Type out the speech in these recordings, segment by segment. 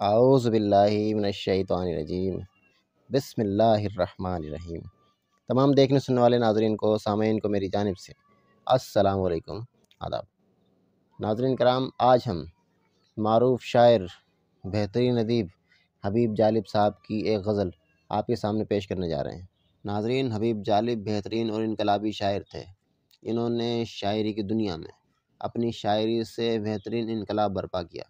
आउज़बिल्लाशैतरजीम बसमीम तमाम देखने सुनने वाले नाजरन को सामीन को मेरी जानब से असलकम आदाब नाजरन कराम आज हम मरूफ शायर बेहतरीन अदीब हबीब जालिब साहब की एक गज़ल आपके सामने पेश करने जा रहे हैं नाजरीन हबीब जालिब बेहतरीन और इनकलाबी शायर थे इन्होंने शायरी की दुनिया में अपनी शायरी से बेहतरीन इनकलाब बर्पा किया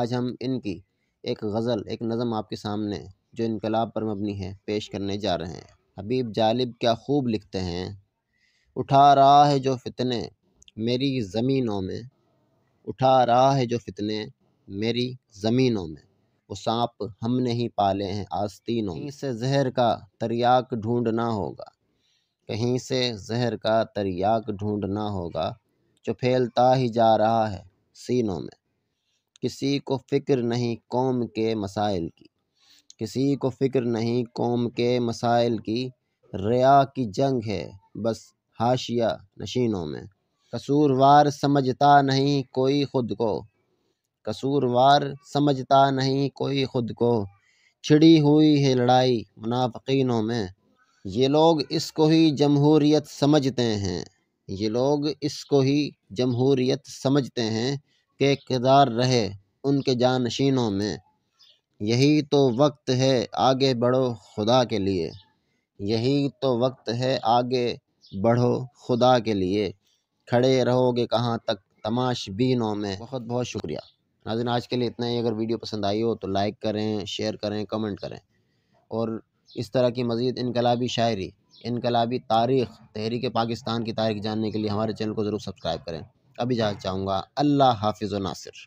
आज हम इनकी एक गज़ल एक नज़म आपके सामने जो इनकलाब पर मबनी है पेश करने जा रहे हैं हबीब जालिब क्या खूब लिखते हैं उठा रहा है जो फितने मेरी ज़मीनों में उठा रहा है जो फितने मेरी ज़मीनों में वो सांप हमने ही पाले हैं आस्तीनों कहीं से जहर का तरियाक ढूंढना होगा कहीं से जहर का तरियाक ढूंढना होगा जो फैलता ही जा रहा है सीनों में किसी को फ़िक्र नहीं कौम के मसाइल की किसी को फ़िक्र नहीं कौम के मसाइल की रिया की जंग है बस हाशिया नशीनों में कसूरवार समझता नहीं कोई ख़ुद को कसूरवार समझता नहीं कोई ख़ुद को छिड़ी हुई है लड़ाई मुनाफिनों में ये लोग इसको ही जमहूरियत समझते हैं ये लोग इसको ही जमहूरियत समझते हैं के किरदार रहे उनके जानशीनों में यही तो वक्त है आगे बढ़ो खुदा के लिए यही तो वक्त है आगे बढ़ो खुदा के लिए खड़े रहोगे कहाँ तक तमाश बीनों में बहुत बहुत शुक्रिया नाजिन आज के लिए इतना ही अगर वीडियो पसंद आई हो तो लाइक करें शेयर करें कमेंट करें और इस तरह की मज़ीद इनकलाबी शायरी इनकलाबी तारीख़ तहरीक पाकिस्तान की तारीख जानने के लिए हमारे चैनल को ज़रूर सब्सक्राइब करें अभी जाना चाहूँगा अल्लाह हाफिज़ नासिर